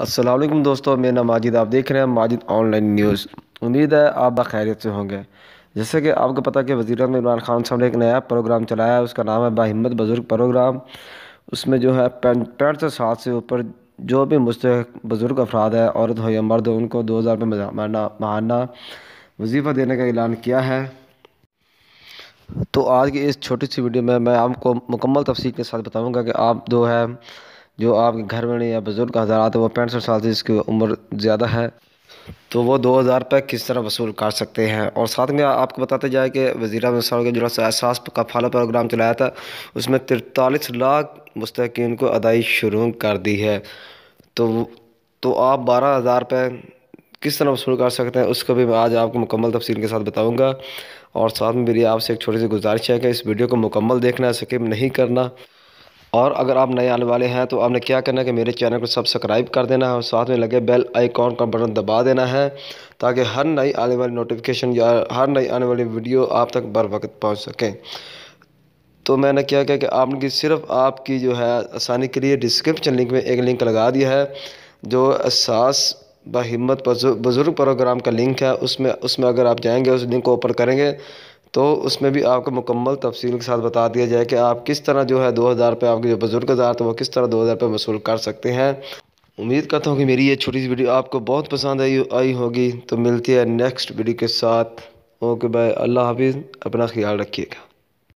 असलम दोस्तों मेरा नाम माजिद आप देख रहे हैं माजिद ऑनलाइन न्यूज़ उम्मीद है आप खैरियत से होंगे जैसे कि आपको पता कि वजी इमरान खान साहब ने एक नया प्रोग्राम चलाया है उसका नाम है बाहिम्मत बुज़ुर्ग प्रोग्राम उसमें जो है पैंसठ सौ सात से ऊपर जो भी मुस्तक बुज़ुर्ग अफराद है औरत हो या मर्द हो उनको दो हज़ार रुपये महाना वजीफ़ा देने का ऐलान किया है तो आज की इस छोटी सी वीडियो में मैं आपको मुकम्मल तफसील के साथ बताऊँगा कि आप जो है जो आपके घर में या बुज़ुर्ग हजरात है वो पैंसठ साल से जिसकी उम्र ज़्यादा है तो वो दो हज़ार रुपये किस तरह वसूल कर सकते हैं और साथ में आपको बताते जाए कि वजी अजम के जो एहसास का फाला प्रोग्राम चलाया था उसमें तिरतालीस लाख मुस्तकिन को अदाई शुरू कर दी है तो तो आप बारह हज़ार रुपये किस तरह वसूल कर सकते हैं उसको भी मैं आज आपको मुकम्मल तफसील के साथ बताऊँगा और साथ में मेरी आपसे एक छोटी सी गुजारिश है कि इस वीडियो को मुकम्मल देखना सकेब नहीं करना और अगर आप नए आने वाले हैं तो आपने क्या करना है कि मेरे चैनल को सब्सक्राइब कर देना है और साथ में लगे बेल आइकॉन का बटन दबा देना है ताकि हर नई आने वाली नोटिफिकेशन या हर नई आने वाली वीडियो आप तक बर वक्त पहुँच सकें तो मैंने क्या किया कि आपकी सिर्फ आपकी जो है आसानी के लिए डिस्क्रिप्शन लिंक में एक लिंक लगा दिया है जो एहसास बहिम्मत बुज़ुर्ग प्रोग्राम का लिंक है उसमें उसमें अगर आप जाएंगे उस लिंक को ओपन करेंगे तो उसमें भी आपको मुकम्मल तफसील के साथ बता दिया जाए कि आप किस तरह जो है दो हज़ार रुपये आपके जो बुज़ुर्ग हज़ार थे वो किस तरह दो हज़ार रुपये वसूल कर सकते हैं उम्मीद करता हूँ कि मेरी ये छोटी सी वीडियो आपको बहुत पसंद आई आई होगी तो मिलती है नेक्स्ट वीडियो के साथ ओके बाय अल्लाह हाफिज़ अपना ख्याल रखिएगा